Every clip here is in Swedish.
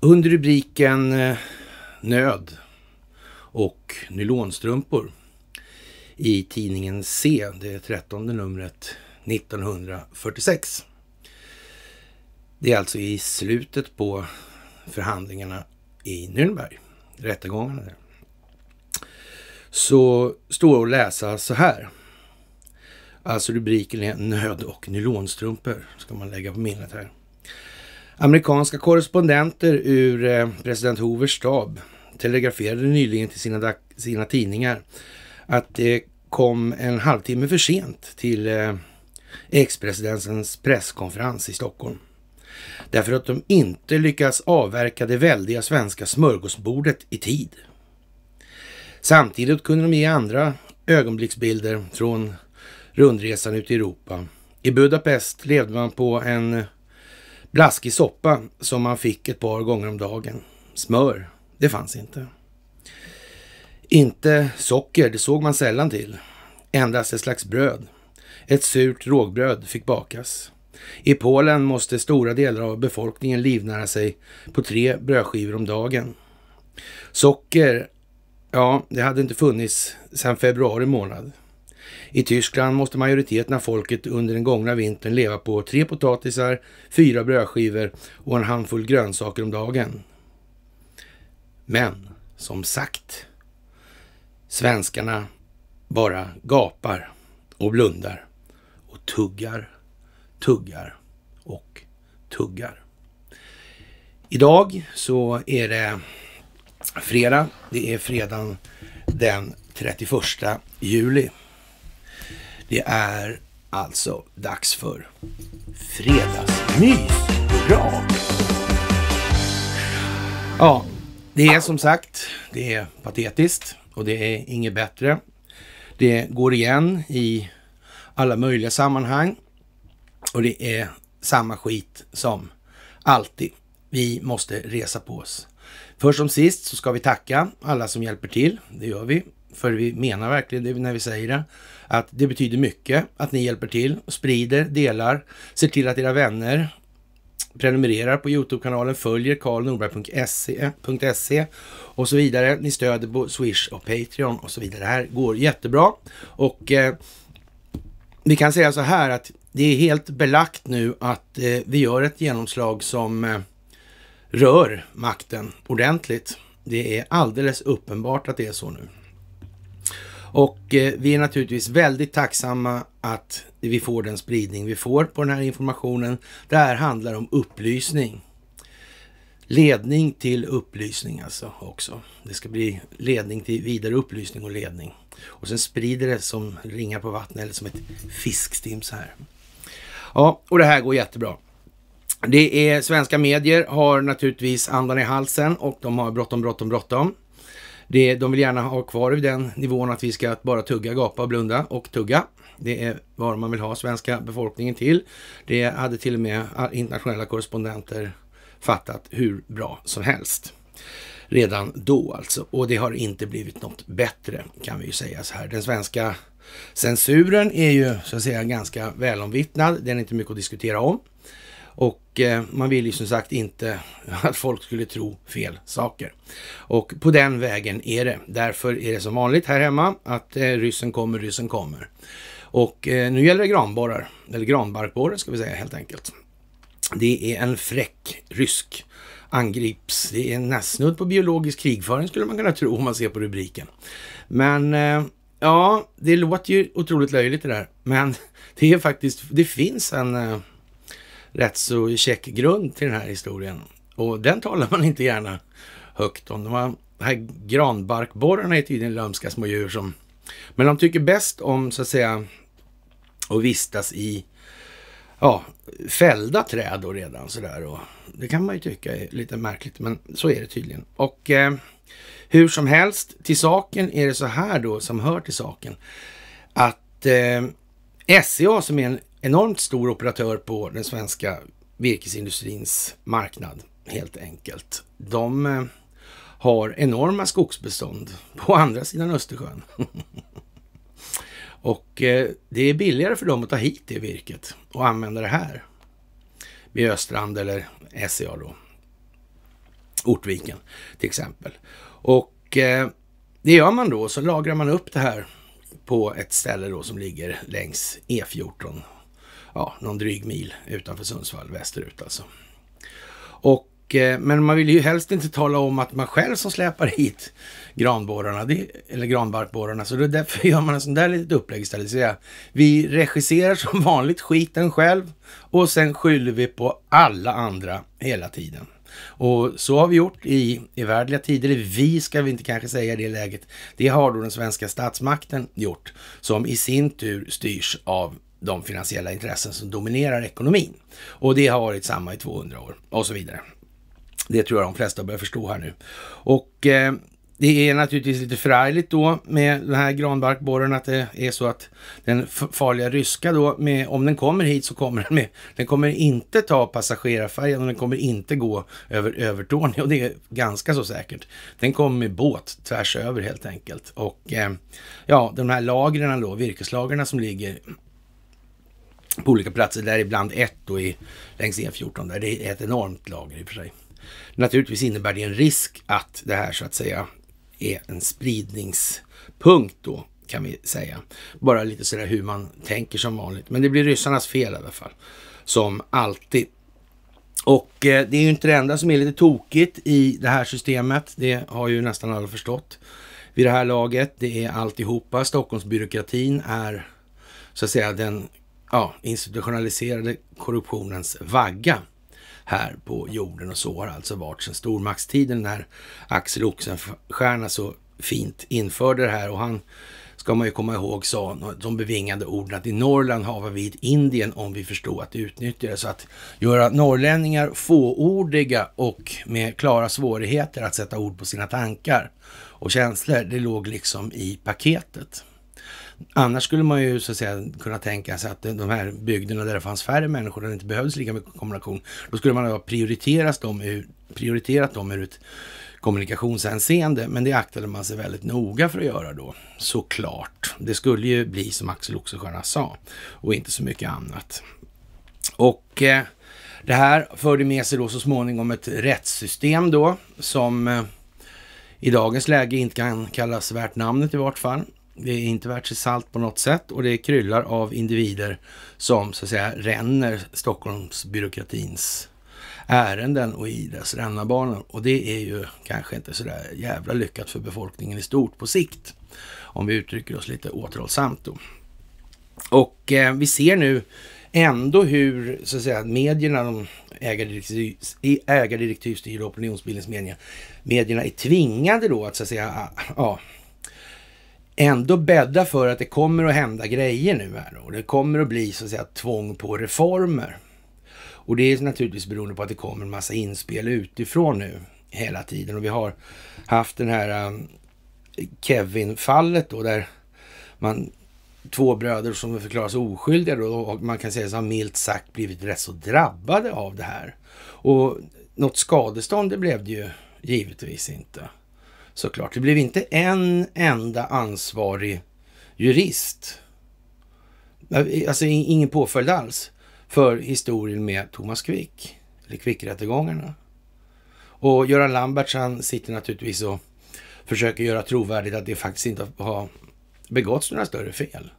Under rubriken eh, Nöd och nylonstrumpor i tidningen C, det trettonde numret 1946. Det är alltså i slutet på förhandlingarna i Nürnberg, rättegångarna där. Så står det att läsa så här. Alltså rubriken är Nöd och nylonstrumpor, ska man lägga på minnet här. Amerikanska korrespondenter ur eh, president Hoovers stab telegraferade nyligen till sina, sina tidningar att det kom en halvtimme för sent till eh, ex-presidentens presskonferens i Stockholm. Därför att de inte lyckats avverka det väldiga svenska smörgåsbordet i tid. Samtidigt kunde de ge andra ögonblicksbilder från rundresan ut i Europa. I Budapest levde man på en Blaskig soppa som man fick ett par gånger om dagen. Smör, det fanns inte. Inte socker, det såg man sällan till. Endast ett slags bröd. Ett surt rågbröd fick bakas. I Polen måste stora delar av befolkningen livnära sig på tre brödskivor om dagen. Socker, ja, det hade inte funnits sedan februari månad. I Tyskland måste majoriteten av folket under den gångna vintern leva på tre potatisar, fyra brödskivor och en handfull grönsaker om dagen. Men, som sagt, svenskarna bara gapar och blundar och tuggar, tuggar och tuggar. Idag så är det fredag. Det är fredagen den 31 juli. Det är alltså dags för fredagsmys. Bra! Ja, det är som sagt, det är patetiskt och det är inget bättre. Det går igen i alla möjliga sammanhang och det är samma skit som alltid. Vi måste resa på oss. Först som sist så ska vi tacka alla som hjälper till. Det gör vi, för vi menar verkligen det när vi säger det att det betyder mycket att ni hjälper till, sprider, delar, ser till att era vänner prenumererar på Youtube-kanalen, följer karlnorberg.se och så vidare. Ni stöder på Swish och Patreon och så vidare. Det här går jättebra och eh, vi kan säga så här att det är helt belagt nu att eh, vi gör ett genomslag som eh, rör makten ordentligt. Det är alldeles uppenbart att det är så nu. Och eh, vi är naturligtvis väldigt tacksamma att vi får den spridning vi får på den här informationen. Det här handlar om upplysning. Ledning till upplysning alltså också. Det ska bli ledning till vidare upplysning och ledning. Och sen sprider det som ringar på vattnet eller som ett fiskstim så här. Ja, och det här går jättebra. Det är svenska medier har naturligtvis andan i halsen och de har bråttom, bråttom, bråttom. Det, de vill gärna ha kvar den nivån att vi ska bara tugga, gapa, blunda och tugga. Det är vad man vill ha svenska befolkningen till. Det hade till och med internationella korrespondenter fattat hur bra som helst. Redan då alltså. Och det har inte blivit något bättre kan vi ju säga så här. Den svenska censuren är ju så att säga ganska välomvittnad. Den är inte mycket att diskutera om. Och eh, man vill ju som sagt inte att folk skulle tro fel saker. Och på den vägen är det. Därför är det som vanligt här hemma att eh, ryssen kommer, ryssen kommer. Och eh, nu gäller det granborrar, eller granbarkborren ska vi säga helt enkelt. Det är en fräck rysk angrips. Det är nästsnudd på biologisk krigföring skulle man kunna tro om man ser på rubriken. Men ja, det låter ju otroligt löjligt det där. Men det är faktiskt, det finns en rätt så käck grund till den här historien. Och den talar man inte gärna högt om. De här, granbarkborrarna är tydligen lömska små djur som... Men de tycker bäst om, så att säga, att vistas i ja, fällda träd då redan sådär. Och det kan man ju tycka är lite märkligt, men så är det tydligen. Och eh, hur som helst, till saken är det så här då som hör till saken. Att eh, SCA e som är en enormt stor operatör på den svenska virkesindustrins marknad helt enkelt. De eh, har enorma skogsbestånd på andra sidan Östersjön. och eh, det är billigare för dem att ta hit det virket och använda det här. Vid Östrand eller SCA e då. Ortviken till exempel. Och eh, det gör man då, så lagrar man upp det här på ett ställe då som ligger längs E14 ja, någon dryg mil utanför Sundsvall, västerut alltså. Och eh, men man vill ju helst inte tala om att man själv som släpar hit granborrarna, eller granbarkborrarna, så det är därför gör man en sån där litet upplägg istället. Säga, vi regisserar som vanligt skiten själv och sen skyller vi på alla andra hela tiden. Och så har vi gjort i evärdliga tider. Vi ska vi inte kanske säga i det läget. Det har då den svenska statsmakten gjort, som i sin tur styrs av de finansiella intressen som dominerar ekonomin. Och det har varit samma i 200 år och så vidare. Det tror jag de flesta börjar förstå här nu. Och eh, det är naturligtvis lite förargligt då med den här granbarkborren att det är så att den farliga ryska då, med, om den kommer hit så kommer den med, den kommer inte ta passagerarfärjan och den kommer inte gå över Övertorneå och det är ganska så säkert. Den kommer med båt tvärs över helt enkelt. Och eh, ja, de här lagren då, virkeslagren som ligger på olika platser, däribland ett då i, längs E14 där. Det är ett enormt lager i och för sig. Naturligtvis innebär det en risk att det här så att säga är en spridningspunkt då kan vi säga. Bara lite sådär hur man tänker som vanligt. Men det blir ryssarnas fel i alla fall. Som alltid. Och eh, det är ju inte det enda som är lite tokigt i det här systemet. Det har ju nästan alla förstått vid det här laget. Det är alltihopa. Stockholmsbyråkratin är så att säga den ja, institutionaliserade korruptionens vagga här på jorden och så har alltså varit sedan stormaktstiden när Axel Oxenstierna så fint införde det här och han ska man ju komma ihåg sa de bevingade orden att i Norrland har vi ett Indien om vi förstår att utnyttja det. Så att göra norrlänningar fåordiga och med klara svårigheter att sätta ord på sina tankar och känslor, det låg liksom i paketet. Annars skulle man ju så att säga kunna tänka sig att de här bygderna där det fanns färre människor, där det inte behövdes lika mycket kombination, då skulle man ha prioriterat dem ur, prioriterat dem ur ett kommunikationshänseende, men det aktade man sig väldigt noga för att göra då, såklart. Det skulle ju bli som Axel Oxenstierna sa och inte så mycket annat. Och eh, det här förde med sig då så småningom ett rättssystem då som eh, i dagens läge inte kan kallas värt namnet i vart fall. Det är inte värt sig salt på något sätt och det kryllar av individer som så att säga ränner Stockholmsbyråkratins ärenden och i dess rännarbanor. Och det är ju kanske inte så där jävla lyckat för befolkningen i stort på sikt. Om vi uttrycker oss lite återhållsamt då. Och eh, vi ser nu ändå hur så att säga, medierna, de ägardirektiv, ägardirektivstyrda opinionsbildningsmedierna, medierna är tvingade då att så att säga, ja, ändå bädda för att det kommer att hända grejer nu här och det kommer att bli så att säga tvång på reformer. Och det är naturligtvis beroende på att det kommer en massa inspel utifrån nu hela tiden och vi har haft den här um, Kevin-fallet då där man två bröder som förklaras oskyldiga då, och man kan säga så har milt sagt blivit rätt så drabbade av det här. Och något skadestånd det blev det ju givetvis inte såklart. Det blev inte en enda ansvarig jurist. Äh, alltså ingen påföljd alls för historien med Thomas Quick, eller Quick-rättegångarna. Och Göran Lamberts han sitter naturligtvis och försöker göra trovärdigt att det faktiskt inte har begåtts några större fel.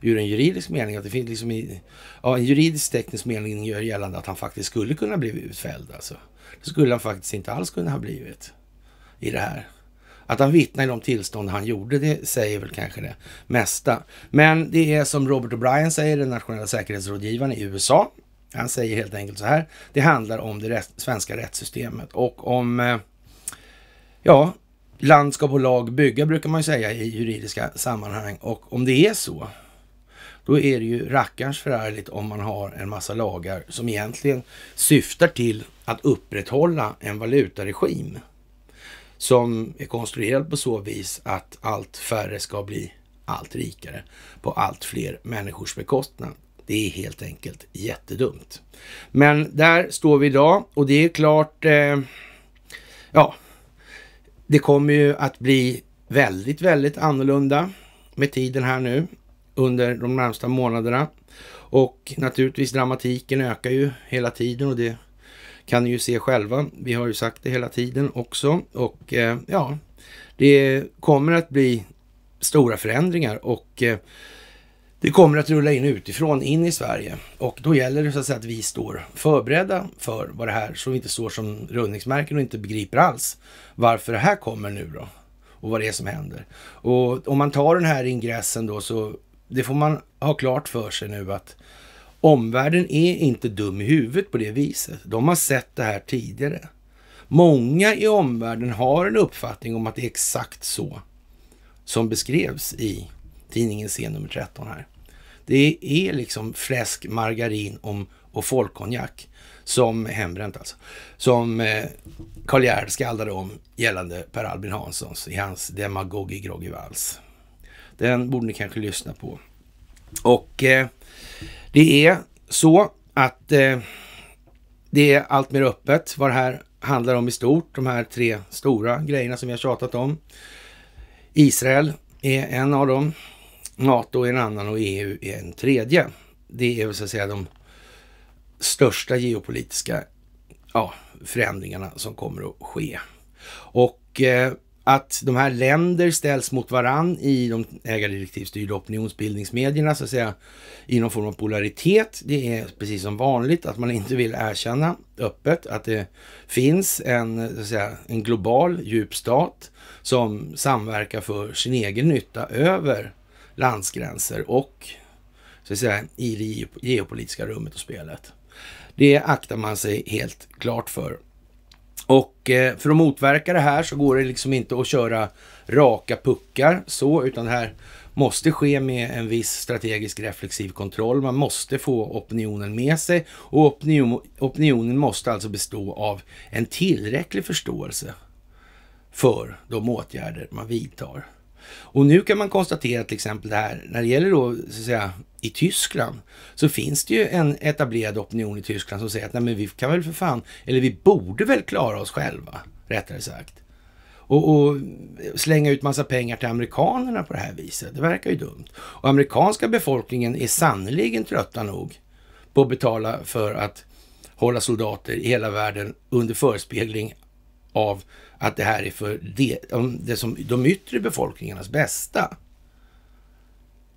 Ur en juridisk mening, att det finns liksom i, ja, en juridisk teknisk mening gör gällande att han faktiskt skulle kunna bli utfälld alltså. Det skulle han faktiskt inte alls kunna ha blivit i det här. Att han vittnar i de tillstånd han gjorde, det säger väl kanske det mesta. Men det är som Robert O'Brien säger, den nationella säkerhetsrådgivaren i USA. Han säger helt enkelt så här. Det handlar om det svenska rättssystemet och om, eh, ja, land ska på lag bygga brukar man ju säga i juridiska sammanhang. Och om det är så, då är det ju rackarns förärligt om man har en massa lagar som egentligen syftar till att upprätthålla en valutaregim som är konstruerad på så vis att allt färre ska bli allt rikare på allt fler människors bekostnad. Det är helt enkelt jättedumt. Men där står vi idag och det är klart, eh, ja, det kommer ju att bli väldigt, väldigt annorlunda med tiden här nu under de närmsta månaderna. Och naturligtvis dramatiken ökar ju hela tiden och det kan ni ju se själva. Vi har ju sagt det hela tiden också och eh, ja, det kommer att bli stora förändringar och eh, det kommer att rulla in utifrån in i Sverige och då gäller det så att säga att vi står förberedda för vad det här, så vi inte står som rundningsmärken och inte begriper alls varför det här kommer nu då och vad det är som händer. Och om man tar den här ingressen då så det får man ha klart för sig nu att Omvärlden är inte dum i huvudet på det viset. De har sett det här tidigare. Många i omvärlden har en uppfattning om att det är exakt så som beskrevs i tidningen C nummer 13 här. Det är liksom fläsk, margarin och folkkonjak som hembränt alltså, som eh, Karl Gerhard skaldade om gällande Per Albin Hanssons i hans Demagogi Groggy Vals. Den borde ni kanske lyssna på. Och eh, det är så att eh, det är allt mer öppet vad det här handlar om i stort. De här tre stora grejerna som vi har tjatat om. Israel är en av dem. NATO är en annan och EU är en tredje. Det är så att säga de största geopolitiska ja, förändringarna som kommer att ske. Och eh, att de här länder ställs mot varann i de ägardirektivstyrda opinionsbildningsmedierna, så att säga, i någon form av polaritet. Det är precis som vanligt att man inte vill erkänna öppet att det finns en, så att säga, en global djup stat som samverkar för sin egen nytta över landsgränser och så att säga, i det geopolitiska rummet och spelet. Det aktar man sig helt klart för. Och eh, för att motverka det här så går det liksom inte att köra raka puckar så, utan det här måste ske med en viss strategisk reflexiv kontroll. Man måste få opinionen med sig och opinion, opinionen måste alltså bestå av en tillräcklig förståelse för de åtgärder man vidtar. Och nu kan man konstatera till exempel det här, när det gäller då, så att säga, i Tyskland, så finns det ju en etablerad opinion i Tyskland som säger att nej men vi kan väl för fan, eller vi borde väl klara oss själva, rättare sagt. Och, och, slänga ut massa pengar till amerikanerna på det här viset. Det verkar ju dumt. Och amerikanska befolkningen är sannerligen trötta nog på att betala för att hålla soldater i hela världen under förespegling av att det här är för det, det som, de yttre befolkningarnas bästa.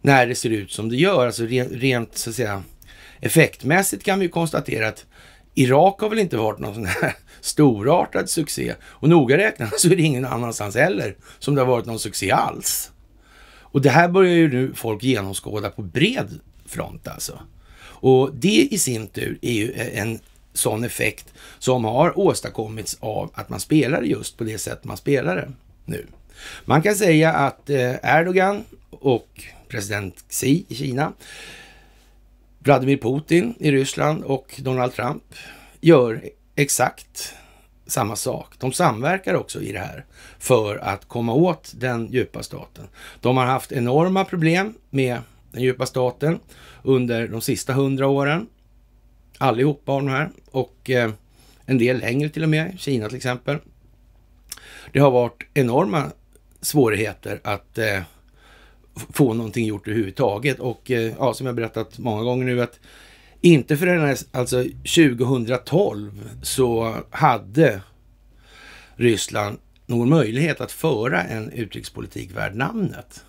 När det ser ut som det gör, alltså rent så att säga effektmässigt kan vi konstatera att Irak har väl inte varit någon sån här storartad succé och noga räknat så är det ingen annanstans heller som det har varit någon succé alls. Och det här börjar ju nu folk genomskåda på bred front alltså. Och det i sin tur är ju en sån effekt som har åstadkommits av att man spelar just på det sätt man spelar det nu. Man kan säga att eh, Erdogan och president Xi i Kina, Vladimir Putin i Ryssland och Donald Trump gör exakt samma sak. De samverkar också i det här för att komma åt den djupa staten. De har haft enorma problem med den djupa staten under de sista hundra åren Allihopa av de här och eh, en del längre till och med, Kina till exempel. Det har varit enorma svårigheter att eh, få någonting gjort överhuvudtaget och eh, ja, som jag berättat många gånger nu att inte förrän alltså 2012 så hade Ryssland någon möjlighet att föra en utrikespolitik värd namnet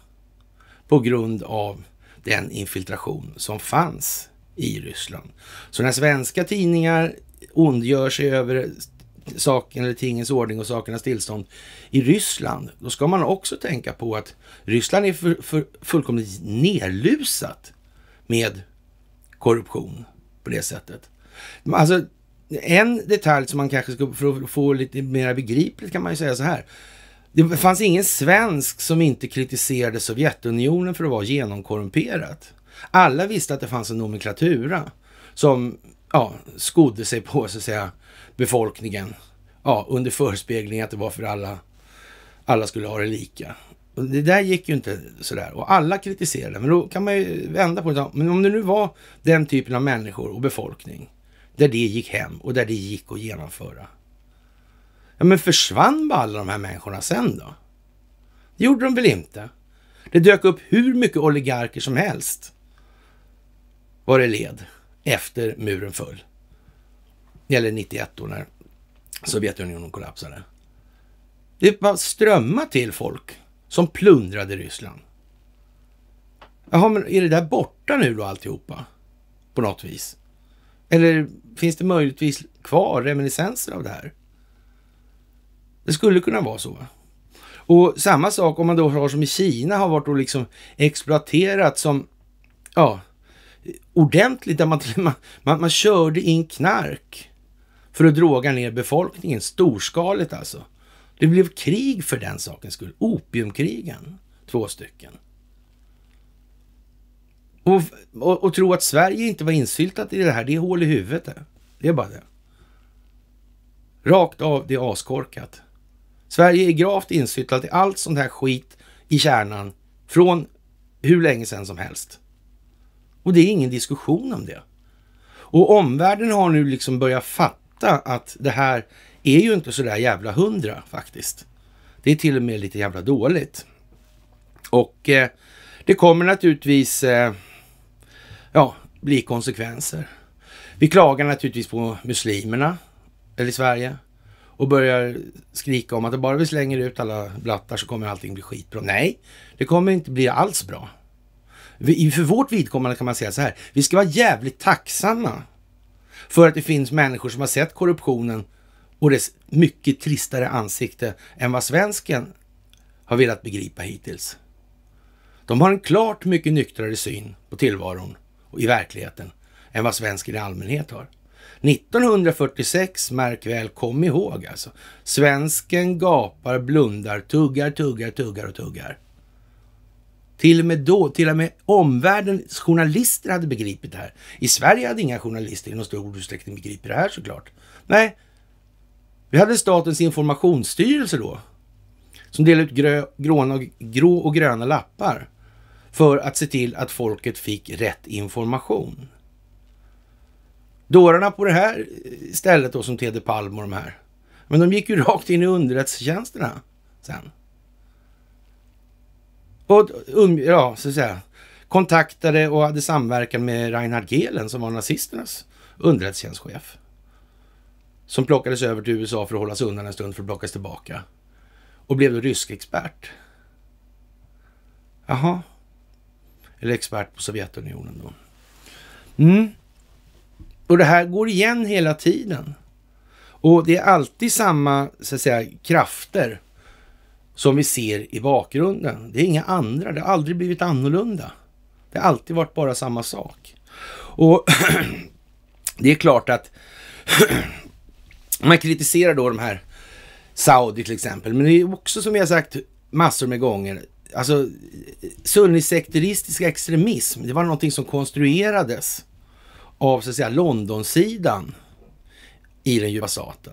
på grund av den infiltration som fanns i Ryssland. Så när svenska tidningar ondgör sig över saken eller tingens ordning och sakernas tillstånd i Ryssland, då ska man också tänka på att Ryssland är för, för fullkomligt nerlusat med korruption på det sättet. Alltså, en detalj som man kanske ska, för att få lite mer begripligt kan man ju säga så här. Det fanns ingen svensk som inte kritiserade Sovjetunionen för att vara genomkorrumperat. Alla visste att det fanns en nomenklatura som ja, skodde sig på så att säga, befolkningen ja, under förespegling att det var för alla, alla skulle ha det lika. Och det där gick ju inte sådär och alla kritiserade. Men då kan man ju vända på det. Men om det nu var den typen av människor och befolkning där det gick hem och där det gick att genomföra. Ja, men försvann bara alla de här människorna sen då? Det gjorde de väl inte? Det dök upp hur mycket oligarker som helst var det led efter muren föll. Eller 91 då när Sovjetunionen kollapsade. Det bara strömma till folk som plundrade Ryssland. Jaha, men är det där borta nu då alltihopa? På något vis? Eller finns det möjligtvis kvar reminiscenser av det här? Det skulle kunna vara så. Och samma sak om man då har som i Kina har varit och liksom exploaterat som, ja, ordentligt där man, man, man, körde in knark för att droga ner befolkningen. Storskaligt alltså. Det blev krig för den sakens skull. Opiumkrigen. Två stycken. Och, och, och, tro att Sverige inte var insyltat i det här, det är hål i huvudet. Det, det är bara det. Rakt av, det är askorkat. Sverige är gravt insyltat i allt sånt här skit i kärnan från hur länge sedan som helst. Och det är ingen diskussion om det. Och omvärlden har nu liksom börjat fatta att det här är ju inte så där jävla hundra faktiskt. Det är till och med lite jävla dåligt. Och eh, det kommer naturligtvis eh, ja, bli konsekvenser. Vi klagar naturligtvis på muslimerna eller i Sverige och börjar skrika om att bara vi slänger ut alla blattar så kommer allting bli skitbra. Nej, det kommer inte bli alls bra vi, för vårt vidkommande kan man säga så här, vi ska vara jävligt tacksamma för att det finns människor som har sett korruptionen och dess mycket tristare ansikte än vad svensken har velat begripa hittills. De har en klart mycket nyktrare syn på tillvaron och i verkligheten än vad svenskar i allmänhet har. 1946, märk väl, kom ihåg alltså. Svensken gapar, blundar, tuggar, tuggar, tuggar och tuggar. Till och med då, till och med omvärldens journalister hade begripit det här. I Sverige hade inga journalister i någon stor utsträckning begripit det här såklart. Nej, vi hade Statens informationsstyrelse då. Som delade ut grö, grå, och, grå och gröna lappar. För att se till att folket fick rätt information. Dårarna på det här eh, stället då som Teder Palm och de här. Men de gick ju rakt in i underrättelsetjänsterna sen. Och um, ja, så att säga, kontaktade och hade samverkan med Reinhard Gehlen som var nazisternas underrättelsetjänstchef. Som plockades över till USA för att hållas undan en stund för att plockas tillbaka. Och blev då rysk expert. Jaha. Eller expert på Sovjetunionen då. Mm. Och det här går igen hela tiden. Och det är alltid samma, så att säga, krafter som vi ser i bakgrunden. Det är inga andra, det har aldrig blivit annorlunda. Det har alltid varit bara samma sak. Och det är klart att man kritiserar då de här Saudi till exempel, men det är också som jag sagt massor med gånger, alltså sunnisekteristisk extremism, det var någonting som konstruerades av så att säga Londonsidan i den djupa staten.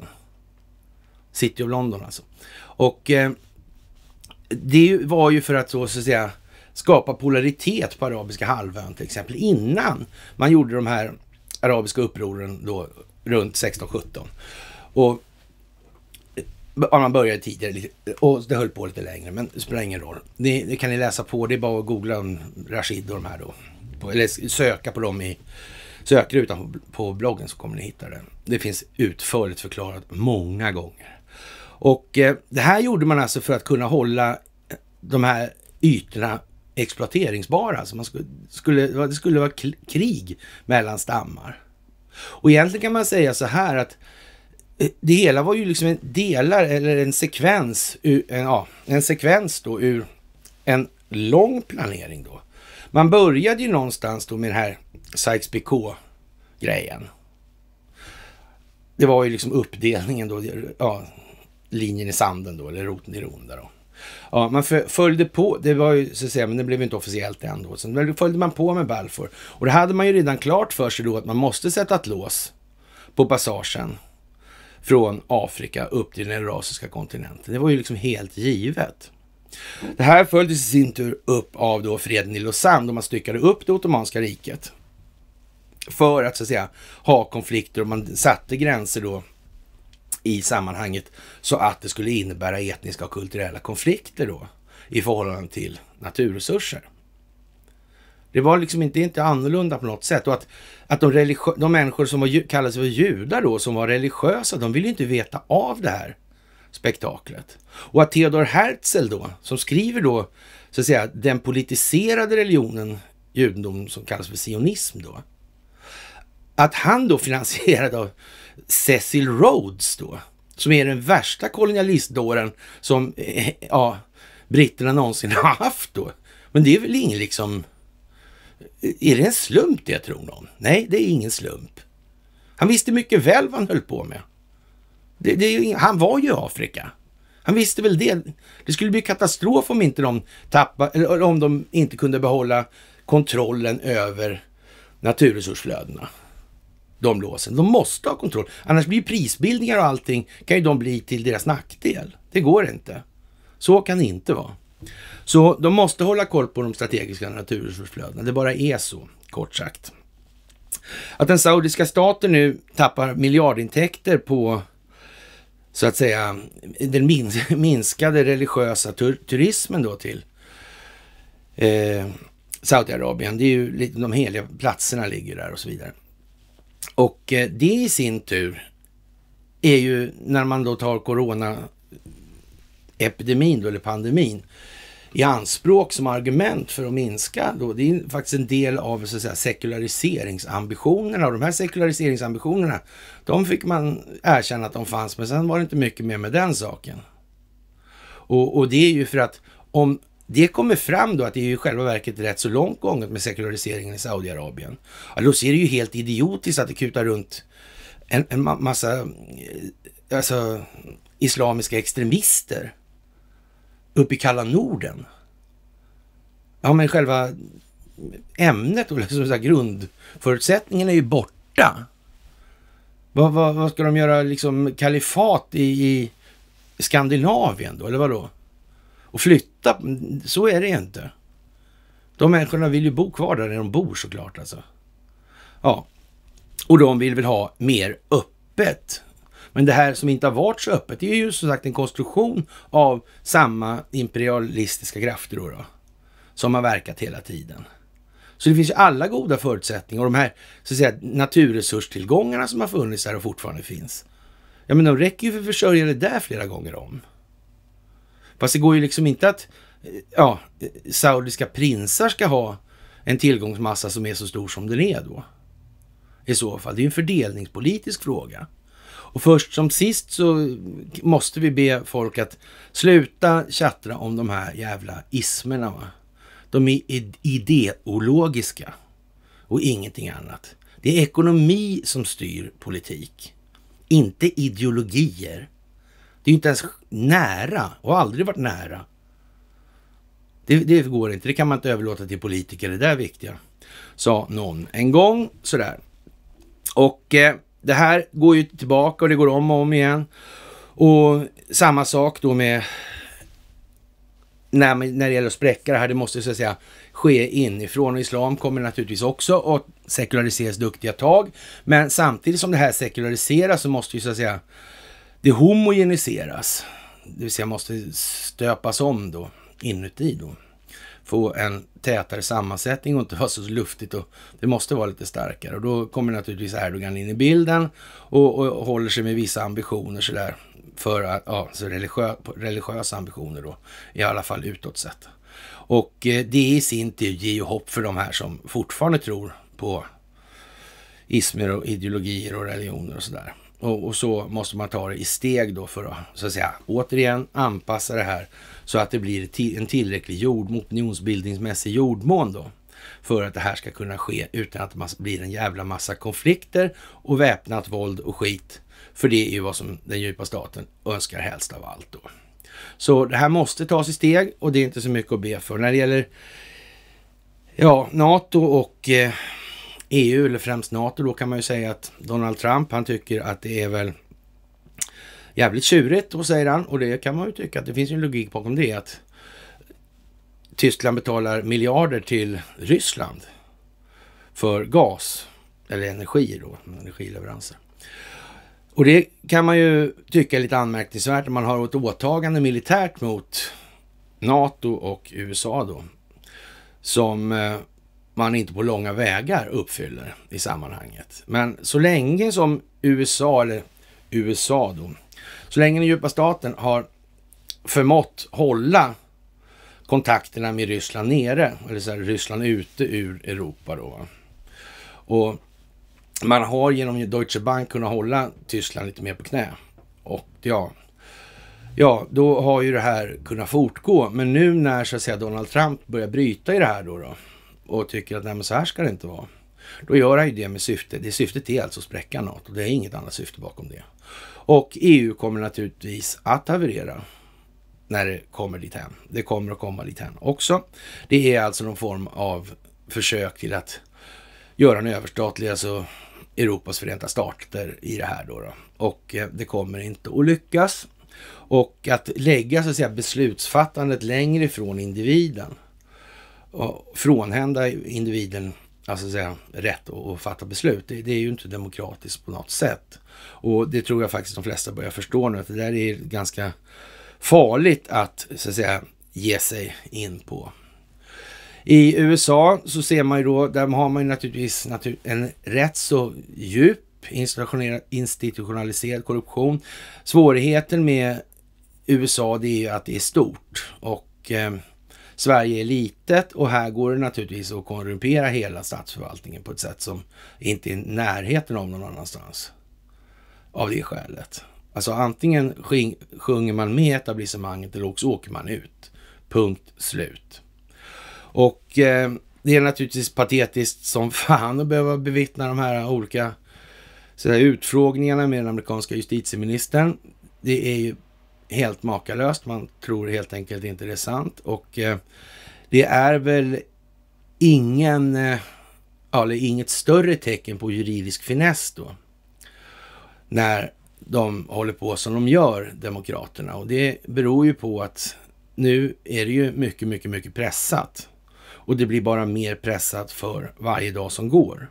City of London alltså. Och eh, det var ju för att så, så att säga skapa polaritet på arabiska halvön till exempel innan man gjorde de här arabiska upproren då runt 1617. Och man började tidigare och det höll på lite längre, men det spelar ingen roll. Det, det kan ni läsa på, det är bara att googla Rashid och de här då. eller söka på dem i sökrutan på bloggen så kommer ni hitta den. Det finns utförligt förklarat många gånger. Och eh, det här gjorde man alltså för att kunna hålla de här ytorna exploateringsbara. Alltså man skulle, skulle, det skulle vara krig mellan stammar. Och egentligen kan man säga så här att eh, det hela var ju liksom en delar eller en sekvens, ur, en, ja, en sekvens då ur en lång planering då. Man började ju någonstans då med den här Sykes-Picot grejen. Det var ju liksom uppdelningen då, ja, linjen i sanden då, eller roten i ron där då. Ja, man följde på, det var ju så att säga, men det blev inte officiellt ändå. Sen följde man på med Balfour. Och det hade man ju redan klart för sig då att man måste sätta ett lås på passagen från Afrika upp till den eurasiska kontinenten. Det var ju liksom helt givet. Det här följdes i sin tur upp av då freden i Lausanne då man styckade upp det ottomanska riket. För att så att säga ha konflikter och man satte gränser då i sammanhanget så att det skulle innebära etniska och kulturella konflikter då i förhållande till naturresurser. Det var liksom inte, inte annorlunda på något sätt. Och att, att de, religö- de människor som kallade sig för judar då, som var religiösa, de ville inte veta av det här spektaklet. Och att Theodor Herzl då, som skriver då, så att säga, den politiserade religionen judendom som kallas för sionism då. Att han då finansierad av Cecil Rhodes då, som är den värsta kolonialistdåren som eh, ja, britterna någonsin har haft då. Men det är väl ingen liksom... Är det en slump det tror någon? Nej, det är ingen slump. Han visste mycket väl vad han höll på med. Det, det, han var ju i Afrika. Han visste väl det. Det skulle bli katastrof om inte de tappade, eller om de inte kunde behålla kontrollen över naturresursflödena de låsen. De måste ha kontroll. Annars blir prisbildningar och allting kan ju de bli till deras nackdel. Det går inte. Så kan det inte vara. Så de måste hålla koll på de strategiska naturresursflödena. Det bara är så, kort sagt. Att den saudiska staten nu tappar miljardintäkter på så att säga den minskade religiösa tur turismen då till eh, Saudiarabien. Det är ju de heliga platserna ligger där och så vidare. Och eh, det i sin tur är ju när man då tar coronaepidemin eller pandemin i anspråk som argument för att minska då, det är faktiskt en del av så att säga, sekulariseringsambitionerna. Och de här sekulariseringsambitionerna, de fick man erkänna att de fanns, men sen var det inte mycket mer med den saken. Och, och det är ju för att om det kommer fram då att det är ju i själva verket rätt så långt gånget med sekulariseringen i Saudiarabien. Ja, då ser det ju helt idiotiskt att det kutar runt en, en massa eh, alltså, islamiska extremister uppe i kalla Norden. Ja, men själva ämnet och liksom grundförutsättningen är ju borta. Vad, vad, vad, ska de göra, liksom kalifat i, i Skandinavien då, eller vadå? och flytta. Mm, så är det ju inte. De människorna vill ju bo kvar där de bor såklart alltså. Ja, och de vill väl ha mer öppet. Men det här som inte har varit så öppet, det är ju som sagt en konstruktion av samma imperialistiska krafter då, då som har verkat hela tiden. Så det finns ju alla goda förutsättningar och de här så att säga, naturresurstillgångarna som har funnits där och fortfarande finns. Ja, men de räcker ju för att försörja det där flera gånger om. Fast det går ju liksom inte att ja, saudiska prinsar ska ha en tillgångsmassa som är så stor som den är då. I så fall, det är ju en fördelningspolitisk fråga. Och först som sist så måste vi be folk att sluta tjattra om de här jävla ismerna. Va? De är ideologiska och ingenting annat. Det är ekonomi som styr politik, inte ideologier. Det är ju inte ens nära och aldrig varit nära. Det, det går inte, det kan man inte överlåta till politiker, det där är viktiga, sa någon en gång sådär. Och eh, det här går ju tillbaka och det går om och om igen. Och samma sak då med när, när det gäller att spräcka det här, det måste så att säga ske inifrån. Och islam kommer naturligtvis också att sekulariseras duktiga tag. Men samtidigt som det här sekulariseras så måste ju så att säga det homogeniseras, det vill säga måste stöpas om då inuti då. Få en tätare sammansättning och inte vara så luftigt och det måste vara lite starkare. Och då kommer naturligtvis Erdogan in i bilden och, och håller sig med vissa ambitioner sådär. För att, ja, så religiö, religiösa ambitioner då, i alla fall utåt sett. Och eh, det i sin tur ger ju hopp för de här som fortfarande tror på ismer och ideologier och religioner och sådär. Och, och, så måste man ta det i steg då för att, så att säga, återigen anpassa det här så att det blir en tillräcklig jord, opinionsbildningsmässig jordmån då för att det här ska kunna ske utan att det blir en jävla massa konflikter och väpnat våld och skit. För det är ju vad som den djupa staten önskar helst av allt då. Så det här måste tas i steg och det är inte så mycket att be för. När det gäller ja, NATO och eh, EU eller främst NATO då kan man ju säga att Donald Trump han tycker att det är väl jävligt tjurigt då säger han och det kan man ju tycka att det finns en logik bakom det att Tyskland betalar miljarder till Ryssland för gas eller energi då, energileveranser. Och det kan man ju tycka är lite anmärkningsvärt om man har ett åtagande militärt mot NATO och USA då. Som eh, man inte på långa vägar uppfyller i sammanhanget. Men så länge som USA, eller USA då, så länge den djupa staten har förmått hålla kontakterna med Ryssland nere, eller så här, Ryssland ute ur Europa då. Och man har genom Deutsche Bank kunnat hålla Tyskland lite mer på knä. Och ja, ja, då har ju det här kunnat fortgå. Men nu när så att säga Donald Trump börjar bryta i det här då, då och tycker att nej, så här ska det inte vara. Då gör han ju det med syfte. Det syftet är alltså att spräcka NATO. Det är inget annat syfte bakom det. Och EU kommer naturligtvis att haverera när det kommer dit hem. Det kommer att komma dit hem också. Det är alltså någon form av försök till att göra en överstatlig, alltså Europas förenta stater i det här då. då. Och eh, det kommer inte att lyckas. Och att lägga så att säga, beslutsfattandet längre ifrån individen frånhända individen alltså att säga, rätt att fatta beslut. Det, det, är ju inte demokratiskt på något sätt. Och det tror jag faktiskt de flesta börjar förstå nu, att det där är ganska farligt att, så att säga, ge sig in på. I USA så ser man ju då, där har man ju naturligtvis en rätt så djup institutionaliserad korruption. Svårigheten med USA det är ju att det är stort och eh, Sverige är litet och här går det naturligtvis att korrumpera hela statsförvaltningen på ett sätt som inte är i närheten av någon annanstans. Av det skälet. Alltså antingen sjunger man med etablissemanget eller också åker man ut. Punkt slut. Och eh, det är naturligtvis patetiskt som fan att behöva bevittna de här olika så här, utfrågningarna med den amerikanska justitieministern. Det är ju helt makalöst. Man tror helt enkelt inte det är sant. Och eh, det är väl ingen, eh, eller inget större tecken på juridisk finess då. När de håller på som de gör, Demokraterna. Och det beror ju på att nu är det ju mycket, mycket, mycket pressat. Och det blir bara mer pressat för varje dag som går.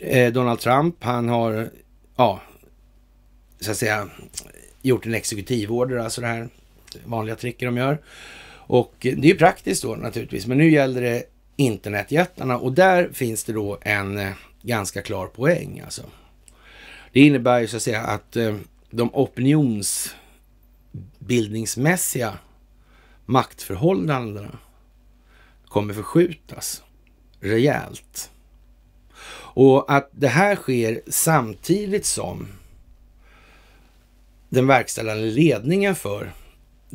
Eh, Donald Trump, han har, ja, så att säga, gjort en exekutivorder, alltså det här vanliga tricket de gör. Och det är ju praktiskt då naturligtvis, men nu gäller det internetjättarna och där finns det då en eh, ganska klar poäng alltså. Det innebär ju så att säga att eh, de opinionsbildningsmässiga maktförhållandena kommer förskjutas rejält. Och att det här sker samtidigt som den verkställande ledningen för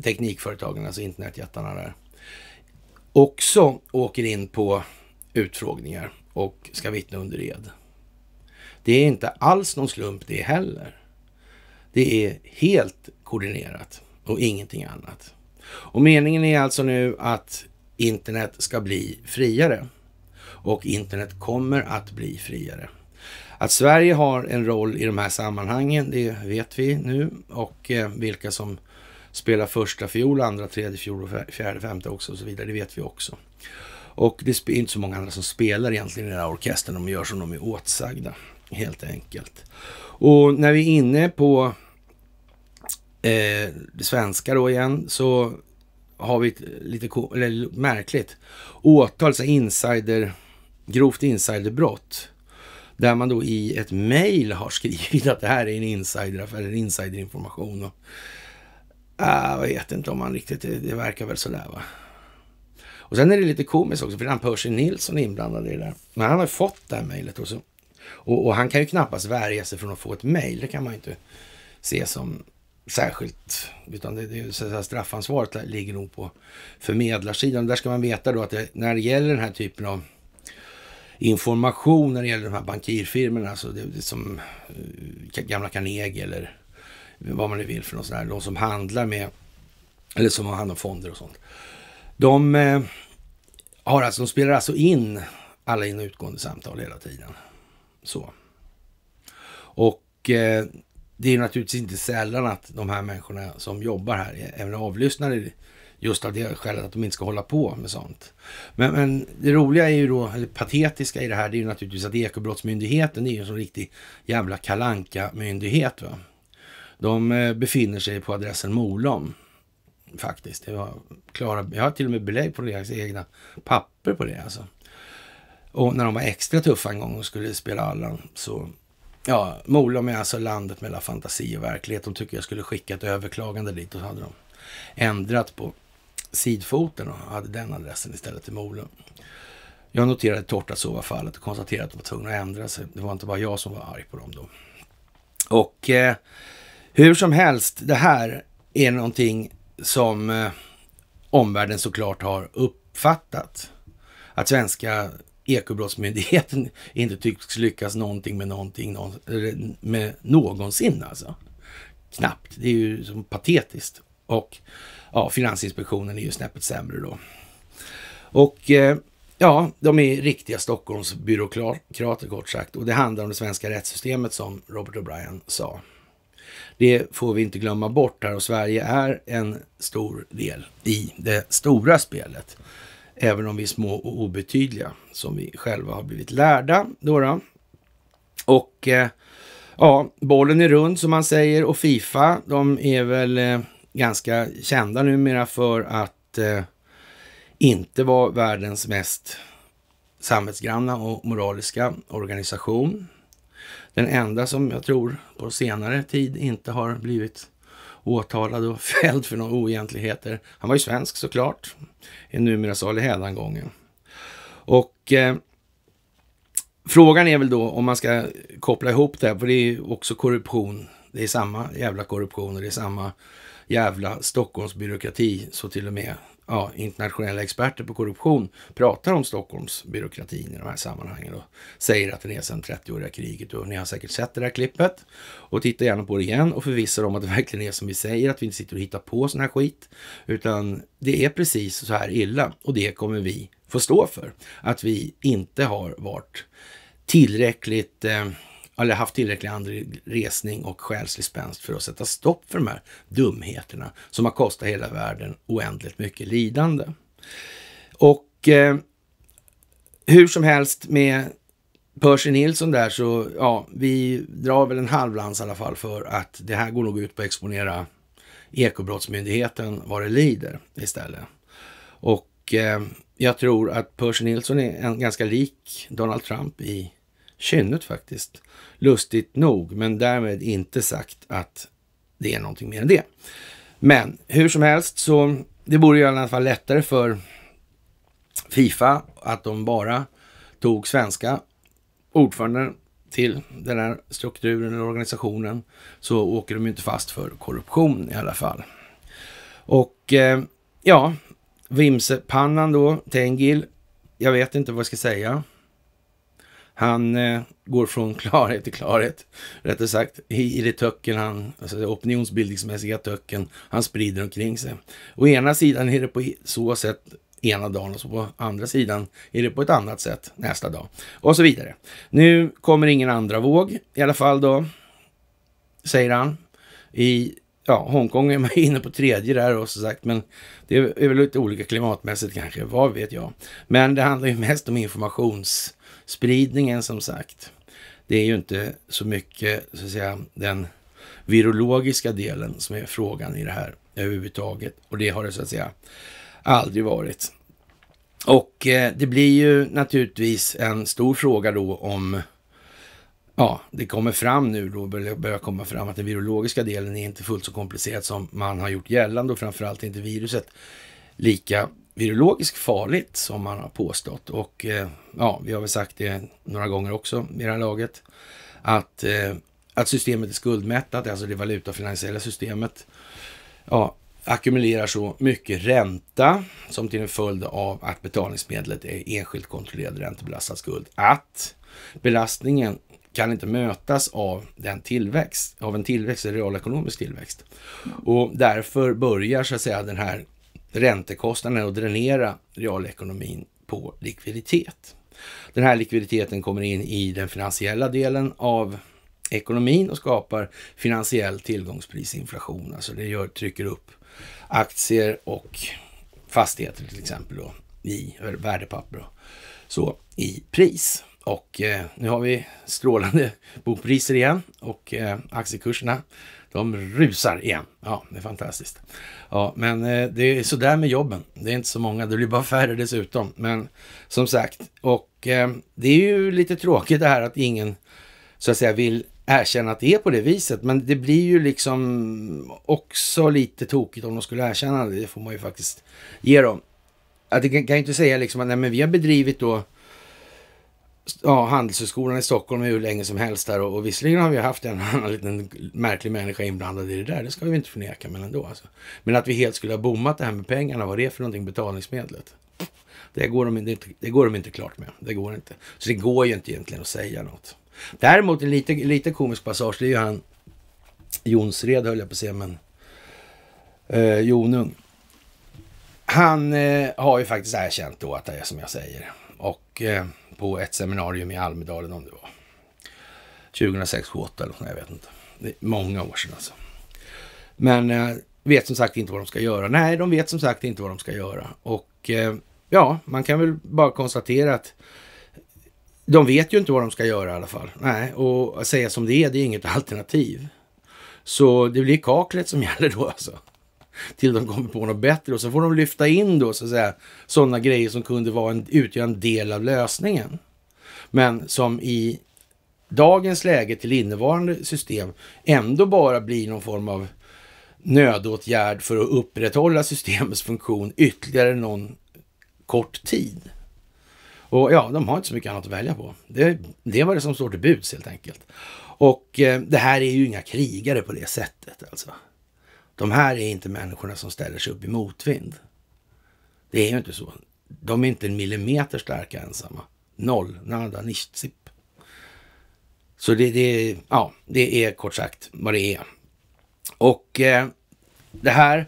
teknikföretagen, alltså internetjättarna där, också åker in på utfrågningar och ska vittna under ed. Det är inte alls någon slump det heller. Det är helt koordinerat och ingenting annat. Och meningen är alltså nu att internet ska bli friare och internet kommer att bli friare. Att Sverige har en roll i de här sammanhangen, det vet vi nu. Och eh, vilka som spelar första fiol, andra, tredje fiol och fjärde, femte också och så vidare, det vet vi också. Och det är inte så många andra som spelar egentligen i den här orkestern, de gör som de är åtsagda helt enkelt. Och när vi är inne på eh, det svenska då igen så har vi ett lite eller, märkligt åtal, alltså insider, grovt insiderbrott där man då i ett mejl har skrivit att det här är en insideraffär, en insiderinformation. Och, ah, jag vet inte om man riktigt, det, det verkar väl sådär va. Och sen är det lite komiskt också, för han Percy Nilsson är inblandad i det där. Men han har ju fått det här mejlet och, och, och, han kan ju knappast värja sig från att få ett mejl. Det kan man ju inte se som särskilt, utan det, det, straffansvaret ligger nog på förmedlarsidan. Där ska man veta då att det, när det gäller den här typen av information när det gäller de här bankirfirmorna, alltså som eh, gamla Carnegie eller vad man nu vill för något sånt här, de som handlar med, eller som har hand om fonder och sånt. De, eh, har alltså, de spelar alltså in alla in och utgående samtal hela tiden. Så. Och eh, det är naturligtvis inte sällan att de här människorna som jobbar här även avlyssnade Just av det skälet att de inte ska hålla på med sånt. Men, men det roliga är ju då, eller patetiska i det här, det är ju naturligtvis att Ekobrottsmyndigheten är ju en sån riktig jävla kalanka myndighet va? De eh, befinner sig på adressen Molom faktiskt. Jag, klara, jag har till och med belägg på deras egna papper på det alltså. Och när de var extra tuffa en gång och skulle spela Allan så Ja, Molom är alltså landet mellan fantasi och verklighet. De tycker jag skulle skicka ett överklagande dit och så hade de ändrat på sidfoten och hade den adressen istället till Molum. Jag noterade torrt att så var fallet och konstaterade att de var tvungna att ändra sig. Det var inte bara jag som var arg på dem då. Och eh, hur som helst, det här är någonting som eh, omvärlden såklart har uppfattat. Att svenska Ekobrottsmyndigheten inte tycks lyckas någonting med någonting någon, med någonsin alltså. Knappt. Det är ju som patetiskt. Och ja, Finansinspektionen är ju snäppet sämre då. Och eh, ja, de är riktiga Stockholmsbyråkrater kort sagt. Och det handlar om det svenska rättssystemet som Robert O'Brien sa. Det får vi inte glömma bort här och Sverige är en stor del i det stora spelet. Även om vi är små och obetydliga som vi själva har blivit lärda. Då Och eh, ja, bollen är rund som man säger och Fifa, de är väl eh, ganska kända numera för att eh, inte vara världens mest samvetsgranna och moraliska organisation. Den enda som jag tror på senare tid inte har blivit åtalad och fälld för några oegentligheter. Han var ju svensk såklart, är numera salig hädangången. Och eh, frågan är väl då om man ska koppla ihop det här, för det är ju också korruption. Det är samma jävla korruption och det är samma jävla Stockholmsbyråkrati så till och med ja, internationella experter på korruption pratar om Stockholmsbyråkratin i de här sammanhangen och säger att den är sedan 30-åriga kriget. Och ni har säkert sett det där klippet och titta gärna på det igen och förvissa er om att det verkligen är som vi säger, att vi inte sitter och hittar på sån här skit, utan det är precis så här illa och det kommer vi få stå för. Att vi inte har varit tillräckligt eh, eller haft tillräcklig andlig resning och själslig spänst för att sätta stopp för de här dumheterna som har kostat hela världen oändligt mycket lidande. Och eh, hur som helst med Percy Nilsson där så, ja, vi drar väl en halvlans i alla fall för att det här går nog ut på att exponera Ekobrottsmyndigheten vad det lider istället. Och eh, jag tror att Percy Nilsson är en, ganska lik Donald Trump i kynnet faktiskt. Lustigt nog, men därmed inte sagt att det är någonting mer än det. Men hur som helst så det borde ju i alla fall lättare för Fifa att de bara tog svenska ordföranden till den här strukturen eller organisationen så åker de ju inte fast för korruption i alla fall. Och eh, ja, vimsepannan då, Tengil, jag vet inte vad jag ska säga. Han eh, går från klarhet till klarhet, rättare sagt, i, i det töcken, han, alltså det opinionsbildningsmässiga töcken han sprider omkring sig. Å ena sidan är det på så sätt ena dagen och så på andra sidan är det på ett annat sätt nästa dag och så vidare. Nu kommer ingen andra våg i alla fall då, säger han i ja, Hongkong är man inne på tredje där och så sagt, men det är väl lite olika klimatmässigt kanske, vad vet jag. Men det handlar ju mest om informationsspridningen som sagt. Det är ju inte så mycket, så att säga, den virologiska delen som är frågan i det här överhuvudtaget. Och det har det så att säga aldrig varit. Och eh, det blir ju naturligtvis en stor fråga då om Ja, det kommer fram nu då, börjar komma fram att den virologiska delen är inte fullt så komplicerad som man har gjort gällande och framförallt inte viruset lika virologiskt farligt som man har påstått. Och eh, ja, vi har väl sagt det några gånger också i det här laget, att, eh, att systemet är skuldmättat, alltså det valutafinansiella systemet, ja, ackumulerar så mycket ränta som till en följd av att betalningsmedlet är enskilt kontrollerad räntebelastad skuld, att belastningen kan inte mötas av, den tillväxt, av en tillväxt, en realekonomisk tillväxt. Och därför börjar så att säga den här räntekostnaden att dränera realekonomin på likviditet. Den här likviditeten kommer in i den finansiella delen av ekonomin och skapar finansiell tillgångsprisinflation. Alltså det gör, trycker upp aktier och fastigheter till exempel då, i värdepapper och så i pris. Och eh, nu har vi strålande bokpriser igen och eh, aktiekurserna de rusar igen. Ja, det är fantastiskt. Ja, men eh, det är sådär med jobben. Det är inte så många, det blir bara färre dessutom. Men som sagt, och det är ju lite tråkigt det här att ingen så att säga vill erkänna att det är på det viset. Men det blir ju liksom också lite tokigt om de skulle erkänna det. Det får man ju faktiskt ge dem. Att det kan ju inte säga liksom att nej, men vi har bedrivit då ja, Handelshögskolan i Stockholm hur länge som helst där och, och visserligen har vi haft en annan liten märklig människa inblandad i det där, det ska vi inte förneka, men ändå alltså. Men att vi helt skulle ha bommat det här med pengarna, vad det är för någonting, betalningsmedlet. Det går, de inte, det går de inte klart med. Det går inte. Så det går ju inte egentligen att säga något. Däremot en lite, lite komisk passage, det är ju han Jonsred höll jag på att säga, men eh, Jonung. Han eh, har ju faktiskt erkänt då att det är som jag säger. Och eh, på ett seminarium i Almedalen om det var. 2006, 2008 eller något, jag vet inte. Det är många år sedan alltså. Men eh, vet som sagt inte vad de ska göra. Nej, de vet som sagt inte vad de ska göra. Och eh, ja, man kan väl bara konstatera att de vet ju inte vad de ska göra i alla fall. Nej, och att säga som det är, det är inget alternativ. Så det blir kaklet som gäller då alltså till de kommer på något bättre. Och så får de lyfta in då så att säga sådana grejer som kunde vara en, utgöra en del av lösningen. Men som i dagens läge till innevarande system ändå bara blir någon form av nödåtgärd för att upprätthålla systemets funktion ytterligare någon kort tid. Och ja, de har inte så mycket annat att välja på. Det, det var det som står till buds helt enkelt. Och eh, det här är ju inga krigare på det sättet alltså. De här är inte människorna som ställer sig upp i motvind. Det är ju inte så. De är inte en millimeter starka ensamma. Noll, nada, nischzip. Så det, det, ja, det är kort sagt vad det är. Och eh, det här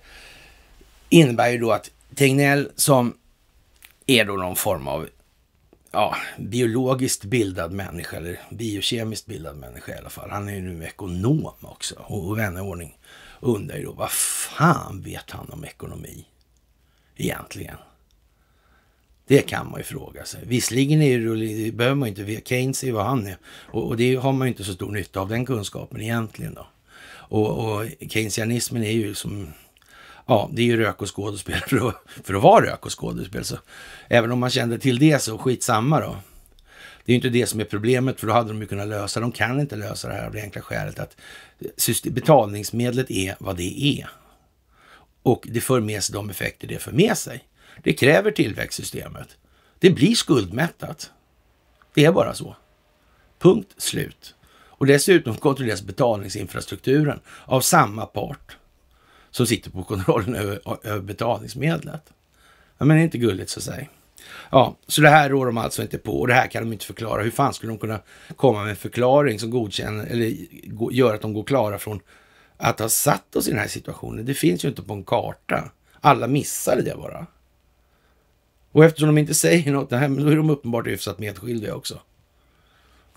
innebär ju då att Tegnell som är då någon form av ja, biologiskt bildad människa, eller biokemiskt bildad människa i alla fall. Han är ju nu ekonom också och vän i ordning undrar ju då vad fan vet han om ekonomi egentligen? Det kan man ju fråga sig. Visserligen är det, det behöver man ju inte veta. Keynes är vad han är och, och, det har man ju inte så stor nytta av den kunskapen egentligen. Då. Och, och keynesianismen är ju som ja, det är ju rök och skådespel för att, för att vara rök och skådespel. Så även om man kände till det så skitsamma då. Det är inte det som är problemet, för då hade de ju kunnat lösa det. De kan inte lösa det här av det enkla skälet att eh, betalningsmedlet är vad det är. Och det för med sig de effekter det för med sig. Det kräver tillväxtsystemet. Det blir skuldmättat. Det är bara så. Punkt slut. Och dessutom kontrolleras betalningsinfrastrukturen av samma part som sitter på kontrollen över, betalningsmedlet. men det är inte gulligt så att säga. Ja, så det här rår de alltså inte på och det här kan de inte förklara. Hur fan skulle de kunna komma med en förklaring som godkänner eller gör att de går klara från att ha satt oss i den här situationen? Det finns ju inte på en karta. Alla missade det bara. Och eftersom de inte säger något, det här, då är de uppenbart hyfsat medskyldiga också.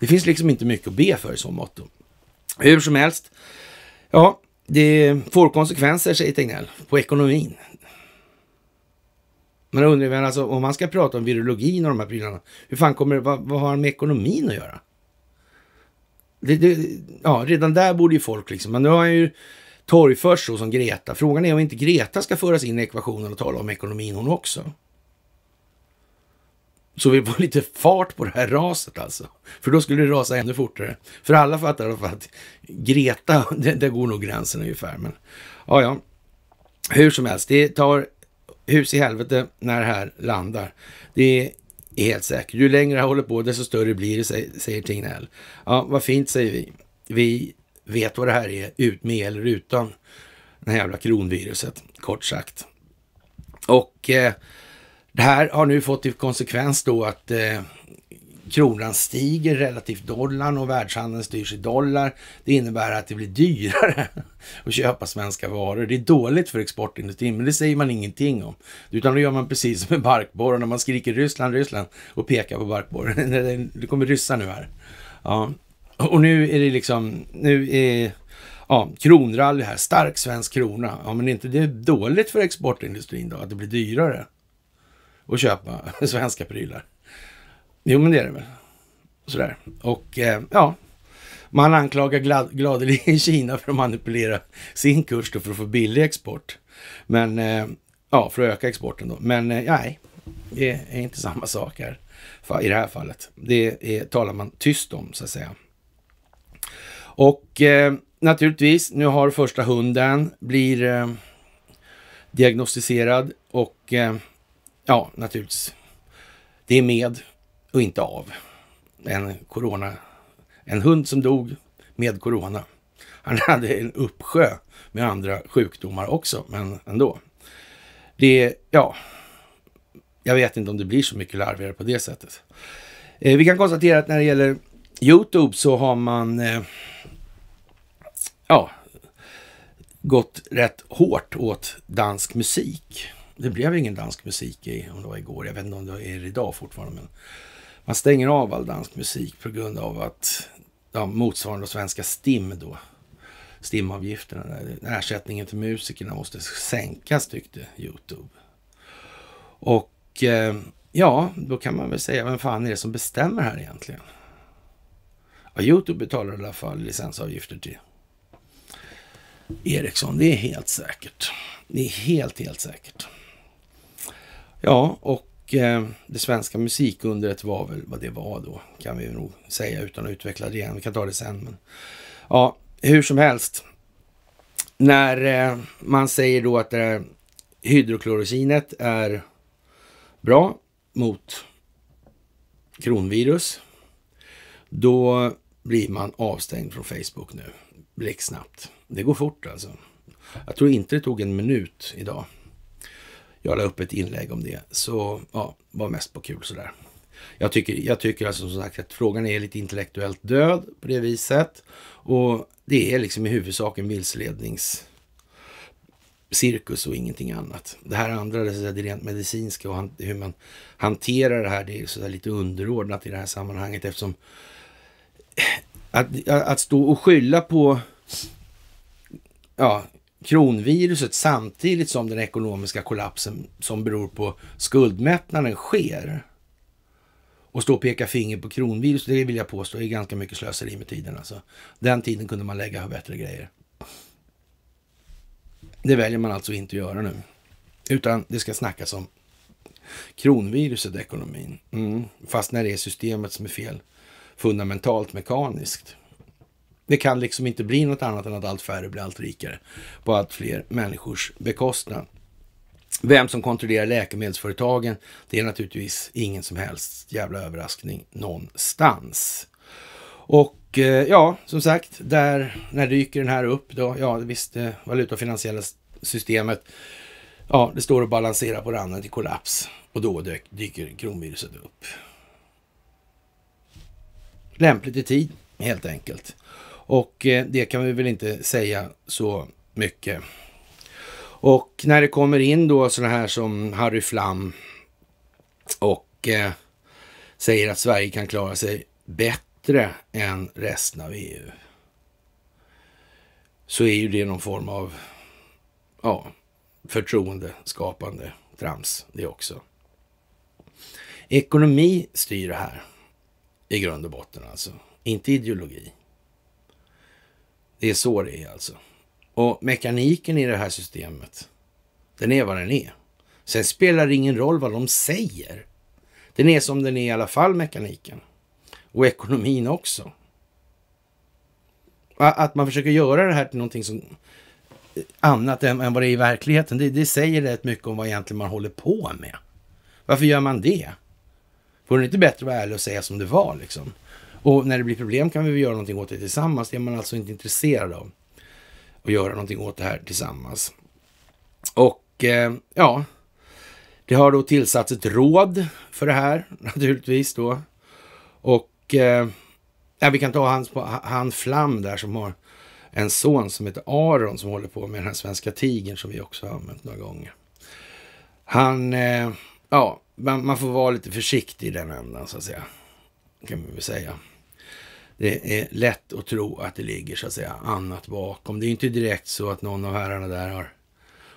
Det finns liksom inte mycket att be för i så mått. Hur som helst, ja, det får konsekvenser, säger Tegnell, på ekonomin. Man undrar men alltså, om man ska prata om virologin och de här prylarna, hur fan kommer vad, vad har han med ekonomin att göra? Det, det, ja, redan där borde ju folk liksom, men nu har han ju torgförts så som Greta. Frågan är om inte Greta ska föras in i ekvationen och tala om ekonomin hon också. Så vi får lite fart på det här raset alltså. För då skulle det rasa ännu fortare. För alla fattar i alla fall att Greta, där går nog gränsen ungefär. Men ja, ja. Hur som helst, det tar hus i helvete när det här landar. Det är helt säkert. Ju längre det här håller på, desto större blir det, säger Tegnell. Ja, vad fint, säger vi. Vi vet vad det här är, ut med eller utan det här jävla kronviruset, kort sagt. Och eh, det här har nu fått till konsekvens då att eh, Kronan stiger relativt dollarn och världshandeln styrs i dollar. Det innebär att det blir dyrare att köpa svenska varor. Det är dåligt för exportindustrin, men det säger man ingenting om. Utan då gör man precis som med barkborren, när man skriker Ryssland, Ryssland och pekar på barkborren. det kommer ryssar nu här. Ja. Och nu är det liksom, nu är ja, kronrally här, stark svensk krona. Ja, men inte det är dåligt för exportindustrin då, att det blir dyrare att köpa svenska prylar. Jo, men det är det väl. Sådär. Och eh, ja, man anklagar glad, gladeligen Kina för att manipulera sin kurs då för att få billig export. Men eh, ja, för att öka exporten då. Men eh, nej, det är inte samma sak här i det här fallet. Det är, talar man tyst om så att säga. Och eh, naturligtvis, nu har första hunden blir eh, diagnostiserad och eh, ja, naturligtvis. Det är med och inte av. En, corona, en hund som dog med corona. Han hade en uppsjö med andra sjukdomar också, men ändå. Det, ja, jag vet inte om det blir så mycket larvigare på det sättet. Eh, vi kan konstatera att när det gäller Youtube så har man, eh, ja, gått rätt hårt åt dansk musik. Det blev ingen dansk musik i, om det var igår, jag vet inte om det är idag fortfarande, men man stänger av all dansk musik på grund av att ja, motsvarande svenska STIM då, STIM-avgifterna, ersättningen till musikerna måste sänkas tyckte Youtube. Och eh, ja, då kan man väl säga, vem fan är det som bestämmer här egentligen? Ja, Youtube betalar i alla fall licensavgifter till Ericsson, det är helt säkert. Det är helt, helt säkert. Ja, och och eh, det svenska musikundret var väl vad det var då, kan vi nog säga utan att utveckla det igen. Vi kan ta det sen. Men, ja, hur som helst. När eh, man säger då att eh, hydroklorosinet är bra mot kronvirus, då blir man avstängd från Facebook nu blixtsnabbt. Det går fort alltså. Jag tror inte det tog en minut idag jag la upp ett inlägg om det, så ja, var mest på kul sådär. Jag tycker, jag tycker alltså som sagt att frågan är lite intellektuellt död på det viset. Och det är liksom i huvudsak en vilseledningscirkus och ingenting annat. Det här andra, det, är det rent medicinska och hur man hanterar det här, det är så lite underordnat i det här sammanhanget eftersom att, att stå och skylla på ja, kronviruset samtidigt som den ekonomiska kollapsen som beror på skuldmättnaden sker. Och stå och peka finger på kronviruset, det vill jag påstå är ganska mycket slöseri med tiden. Alltså. Den tiden kunde man lägga på bättre grejer. Det väljer man alltså inte att göra nu. Utan det ska snackas om kronviruset i ekonomin. Mm. Fast när det är systemet som är fel fundamentalt mekaniskt. Det kan liksom inte bli något annat än att allt färre blir allt rikare på allt fler människors bekostnad. Vem som kontrollerar läkemedelsföretagen, det är naturligtvis ingen som helst jävla överraskning någonstans. Och eh, ja, som sagt, där, när dyker den här upp då? Ja, visst, det eh, valutafinansiella systemet, ja, det står och balanserar på randen till kollaps och då dyker kronviruset upp. Lämpligt i tid, helt enkelt. Och eh, det kan vi väl inte säga så mycket. Och när det kommer in då sådana här som Harry Flam och eh, säger att Sverige kan klara sig bättre än resten av EU. Så är ju det någon form av ja, förtroendeskapande trams det också. Ekonomi styr det här i grund och botten alltså, inte ideologi. Det är så det är alltså. Och mekaniken i det här systemet, den är vad den är. Sen spelar det ingen roll vad de säger. Den är som den är i alla fall, mekaniken. Och ekonomin också. Att man försöker göra det här till någonting som eh, annat än, vad det är i verkligheten, det, det säger rätt mycket om vad egentligen man håller på med. Varför gör man det? Vore det inte bättre att vara ärlig och säga som det var liksom? Och när det blir problem kan vi väl göra någonting åt det tillsammans. Det är man alltså inte intresserad av. Att göra någonting åt det här tillsammans. Och eh, ja, det har då tillsatts ett råd för det här naturligtvis då. Och eh, ja, vi kan ta han, han Flam där som har en son som heter Aron som håller på med den här svenska tigern som vi också har använt några gånger. Han, eh, ja, man, man, får vara lite försiktig i den ändan så att säga. Kan man väl säga det är lätt att tro att det ligger så att säga annat bakom. Det är inte direkt så att någon av herrarna där har,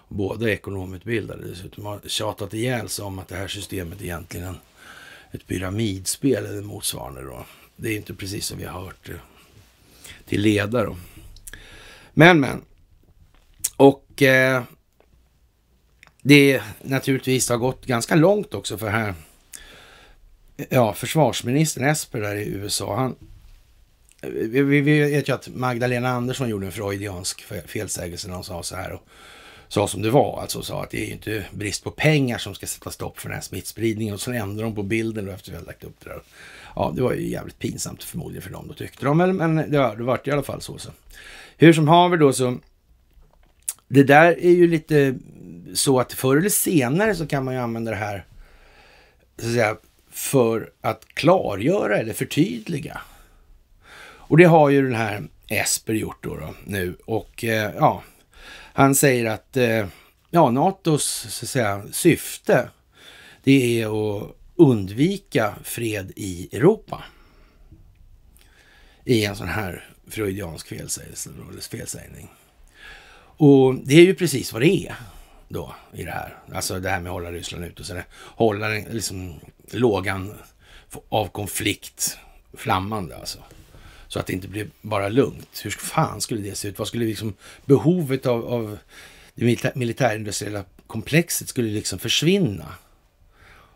båda är ekonomutbildade dessutom, har tjatat ihjäl sig om att det här systemet är egentligen ett pyramidspel eller motsvarande då. Det är inte precis som vi har hört eh, till leda då. Men, men. Och eh, det naturligtvis det har gått ganska långt också för här ja, försvarsministern Esper där i USA, han vi, vi vet ju att Magdalena Andersson gjorde en freudiansk felsägelse när hon sa så här. Och, sa som det var, alltså sa att det är ju inte brist på pengar som ska sätta stopp för den här smittspridningen. Och så ändrade de på bilden då efter vi hade lagt upp det där. Ja, det var ju jävligt pinsamt förmodligen för dem då tyckte de, men, men det, var, det vart i alla fall så. så. Hur som haver då så, det där är ju lite så att förr eller senare så kan man ju använda det här, så att säga, för att klargöra eller förtydliga och det har ju den här Esper gjort då, då nu och eh, ja, han säger att eh, ja, Natos så att säga, syfte det är att undvika fred i Europa. I en sån här freudiansk felsägning. Och det är ju precis vad det är då i det här. Alltså det här med att hålla Ryssland ute och sen hålla liksom, lågan av konflikt flammande alltså så att det inte blev bara lugnt. Hur fan skulle det se ut? Vad skulle liksom behovet av, av det militärindustriella komplexet skulle liksom försvinna?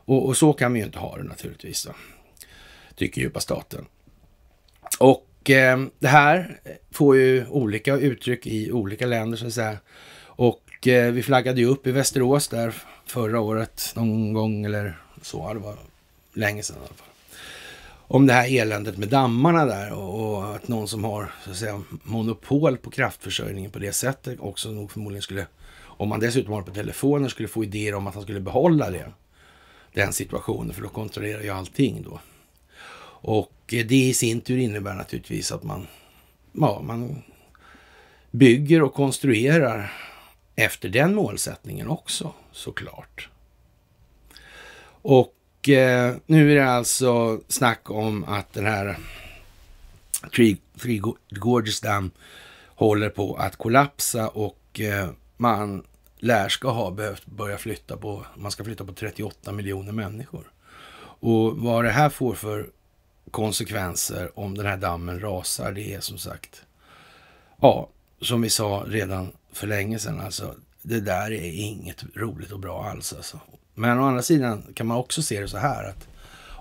Och, och, så kan vi ju inte ha det naturligtvis, då, tycker djupa staten. Och eh, det här får ju olika uttryck i olika länder så att säga. Och eh, vi flaggade ju upp i Västerås där förra året någon gång eller så. Det var länge sedan i alla fall om det här eländet med dammarna där och, att någon som har så att säga, monopol på kraftförsörjningen på det sättet också nog förmodligen skulle, om man dessutom har det på telefonen, skulle få idéer om att han skulle behålla det. Den situationen, för då kontrollerar ju allting då. Och eh, det i sin tur innebär naturligtvis att man, ja, man bygger och konstruerar efter den målsättningen också såklart. Och eh, nu är det alltså snack om att den här Three, Three Gorges Dam håller på att kollapsa och eh, man lär ska ha behövt börja flytta på, man ska flytta på 38 miljoner människor. Och vad det här får för konsekvenser om den här dammen rasar, det är som sagt, ja, som vi sa redan för länge sedan, alltså det där är inget roligt och bra alls alltså. Men å andra sidan kan man också se det så här att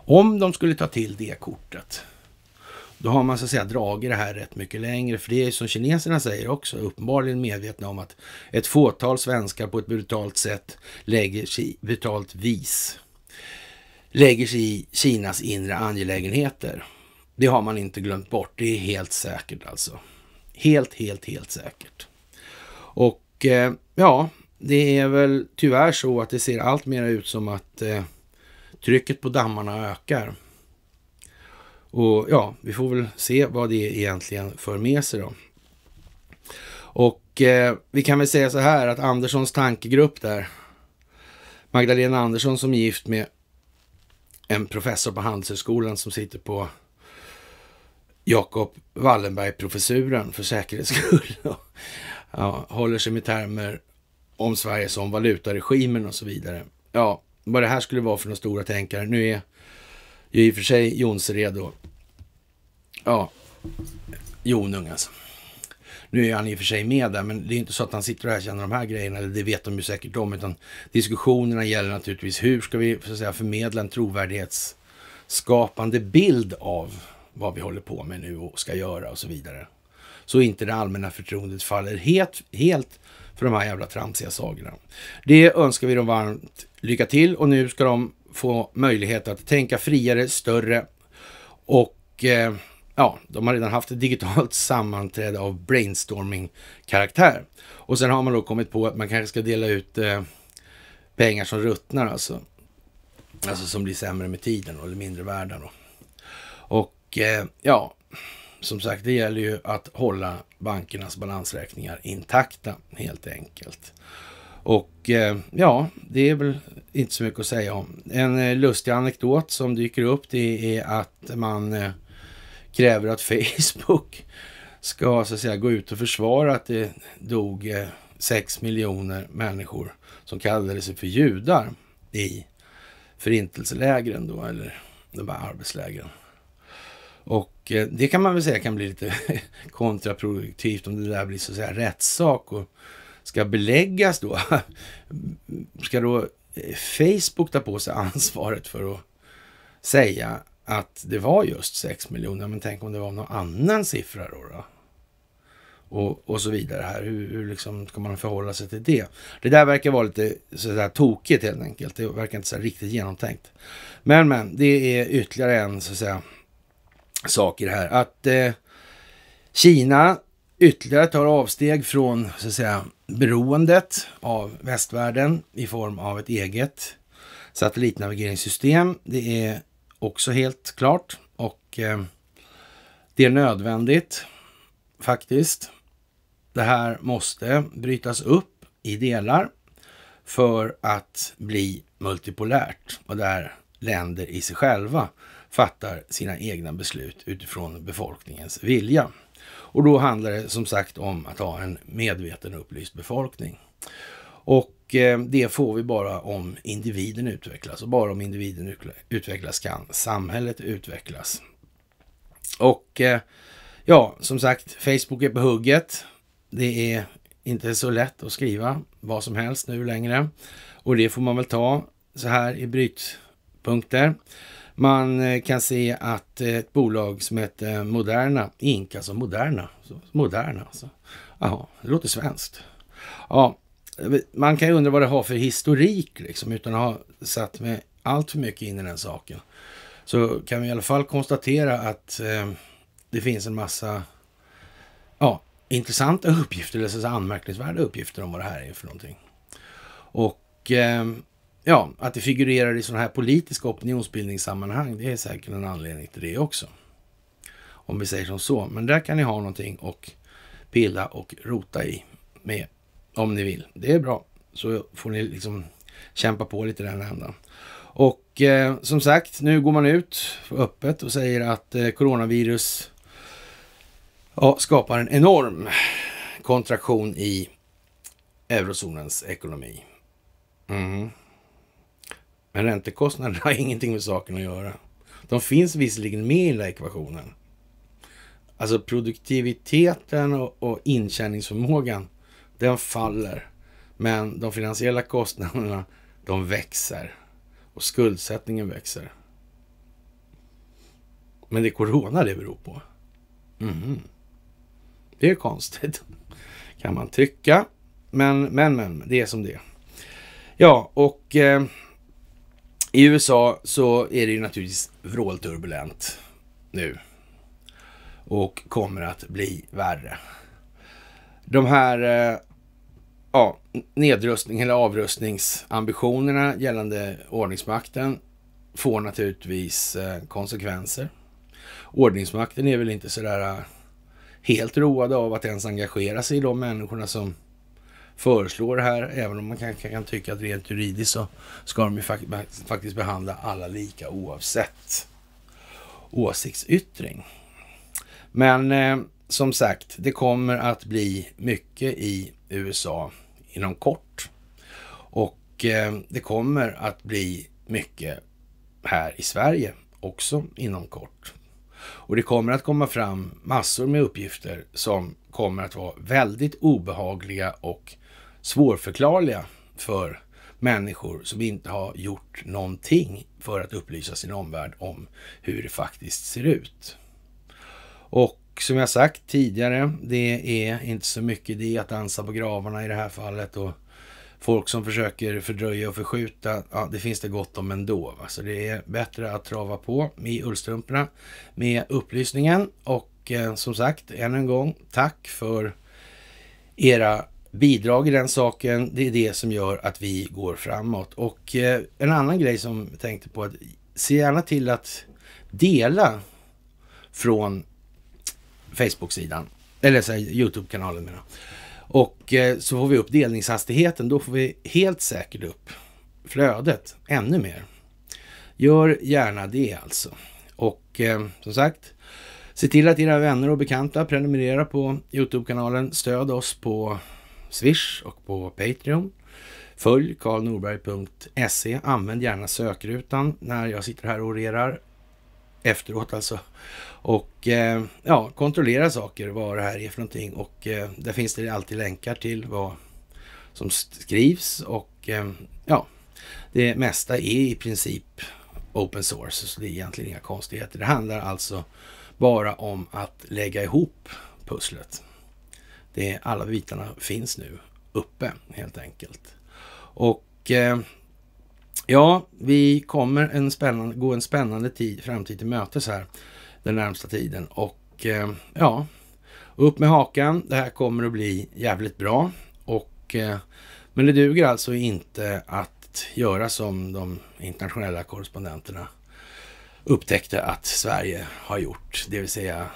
om de skulle ta till det kortet, då har man så att säga dragit det här rätt mycket längre. För det är som kineserna säger också, uppenbarligen medvetna om att ett fåtal svenskar på ett brutalt sätt lägger sig, brutalt vis lägger sig i Kinas inre angelägenheter. Det har man inte glömt bort, det är helt säkert alltså. Helt, helt, helt säkert. Och eh, ja, det är väl tyvärr så att det ser allt mer ut som att eh, trycket på dammarna ökar. Och ja, vi får väl se vad det egentligen för med sig då. Och eh, vi kan väl säga så här att Anderssons tankegrupp där, Magdalena Andersson som är gift med en professor på Handelshögskolan som sitter på Jakob Wallenberg-professuren för säkerhets skull. ja, håller sig med termer om Sverige som valutaregimen och så vidare. Ja, vad det här skulle vara för några stora tänkare. Nu är ju i och för sig Jonsered och ja, Jonung alltså. Nu är han i och för sig med där, men det är inte så att han sitter och erkänner de här grejerna, det vet de ju säkert om, utan diskussionerna gäller naturligtvis hur ska vi så att säga, förmedla en trovärdighetsskapande bild av vad vi håller på med nu och ska göra och så vidare. Så inte det allmänna förtroendet faller helt, helt för de här jävla tramsiga sagorna. Det önskar vi dem varmt lycka till och nu ska de få möjlighet att tänka friare, större och eh, ja, de har redan haft ett digitalt sammanträde av brainstorming-karaktär. Och sen har man då kommit på att man kanske ska dela ut eh, pengar som ruttnar alltså. Alltså som blir sämre med tiden och mindre värda då. Och eh, ja, som sagt, det gäller ju att hålla bankernas balansräkningar intakta helt enkelt. Och eh, ja, det är väl inte så mycket att säga om. En eh, lustig anekdot som dyker upp det är att man eh, kräver att Facebook ska så att säga gå ut och försvara att det dog 6 miljoner människor som kallade sig för judar i förintelselägren då, eller de här arbetslägren. Och och eh, det kan man väl säga kan bli lite kontraproduktivt om det där blir så att säga rättssak och ska beläggas då. Ska då eh, Facebook ta på sig ansvaret för att säga att det var just 6 miljoner, men tänk om det var någon annan siffra då? då? Och, och så vidare här. Hur, hur liksom ska man förhålla sig till det? Det där verkar vara lite sådär tokigt helt enkelt. Det verkar inte så riktigt genomtänkt. Men, men, det är ytterligare en så att säga saker här. Att eh, Kina ytterligare tar avsteg från så att säga, beroendet av västvärlden i form av ett eget satellitnavigeringssystem. Det är också helt klart och eh, det är nödvändigt faktiskt. Det här måste brytas upp i delar för att bli multipolärt och där länder i sig själva fattar sina egna beslut utifrån befolkningens vilja. Och då handlar det som sagt om att ha en medveten och upplyst befolkning. Och eh, det får vi bara om individen utvecklas och bara om individen utvecklas kan samhället utvecklas. Och eh, ja, som sagt, Facebook är på hugget. Det är inte så lätt att skriva vad som helst nu längre och det får man väl ta så här i brytpunkter. Man eh, kan se att eh, ett bolag som heter Moderna, Inka, alltså som Moderna, Moderna alltså. Ja, det låter svenskt. Ja, man kan ju undra vad det har för historik liksom, utan att ha satt mig allt för mycket in i den saken. Så kan vi i alla fall konstatera att eh, det finns en massa ja, intressanta uppgifter, eller så anmärkningsvärda uppgifter om vad det här är för någonting. Och eh, ja, att det figurerar i sådana här politiska opinionsbildningssammanhang, det är säkert en anledning till det också. Om vi säger som så. Men där kan ni ha någonting och pilla och rota i med om ni vill. Det är bra. Så får ni liksom kämpa på lite i den ändan. Och eh, som sagt, nu går man ut öppet och säger att eh, coronavirus ja, skapar en enorm kontraktion i eurozonens ekonomi. Mm. Men räntekostnaderna har ingenting med saken att göra. De finns visserligen med i den här ekvationen. Alltså produktiviteten och, och intjäningsförmågan, den faller. Men de finansiella kostnaderna, de växer. Och skuldsättningen växer. Men det är corona det beror på. Mm. Det är konstigt, kan man tycka. Men, men, men, det är som det är. Ja, och eh, i USA så är det ju naturligtvis vrålturbulent nu och kommer att bli värre. De här eh, ja, nedrustning eller avrustningsambitionerna gällande ordningsmakten får naturligtvis eh, konsekvenser. Ordningsmakten är väl inte sådär eh, helt road av att ens engagera sig i de människorna som föreslår här, även om man kan, kan tycka att rent juridiskt så ska de ju faktiskt behandla alla lika oavsett åsiktsyttring. Men eh, som sagt, det kommer att bli mycket i USA inom kort. Och eh, det kommer att bli mycket här i Sverige också inom kort. Och det kommer att komma fram massor med uppgifter som kommer att vara väldigt obehagliga och svårförklarliga för människor som inte har gjort någonting för att upplysa sin omvärld om hur det faktiskt ser ut. Och som jag sagt tidigare, det är inte så mycket det att dansa på gravarna i det här fallet. Och folk som försöker fördröja och förskjuta, ja, det finns det gott om ändå. Va? Så det är bättre att trava på i ullstrumporna med upplysningen. Och eh, som sagt, än en gång, tack för era bidrag i den saken. Det är det som gör att vi går framåt. Och eh, en annan grej som jag tänkte på, att se gärna till att dela från Facebook-sidan, eller Youtube-kanalen menar Och eh, så får vi upp delningshastigheten, då får vi helt säkert upp flödet ännu mer. Gör gärna det alltså. Och eh, som sagt, se till att era vänner och bekanta prenumererar på Youtube-kanalen, stöd oss på Swish och på Patreon. Följ karlnorberg.se. Använd gärna sökrutan när jag sitter här och orerar. Efteråt alltså. Och eh, ja, kontrollera saker, vad det här är för någonting. Och eh, där finns det alltid länkar till vad som skrivs och eh, ja, det mesta är i princip open source, så det är egentligen inga konstigheter. Det handlar alltså bara om att lägga ihop pusslet. Det alla bitarna finns nu uppe helt enkelt. Och eh, ja, vi kommer en spännande, gå en spännande tid, framtid till mötes här den närmsta tiden. Och eh, ja, upp med hakan. Det här kommer att bli jävligt bra. Och, eh, men det duger alltså inte att göra som de internationella korrespondenterna upptäckte att Sverige har gjort, det vill säga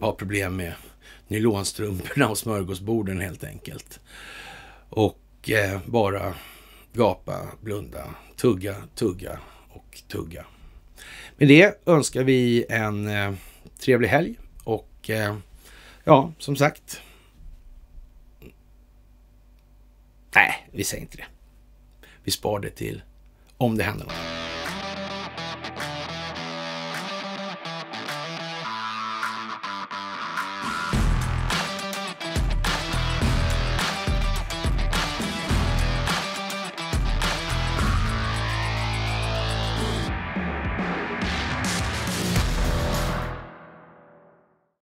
har problem med nylonstrumporna och smörgåsborden helt enkelt. Och eh, bara gapa, blunda, tugga, tugga och tugga. Med det önskar vi en eh, trevlig helg och eh, ja, som sagt. Nej, vi säger inte det. Vi spar det till om det händer något.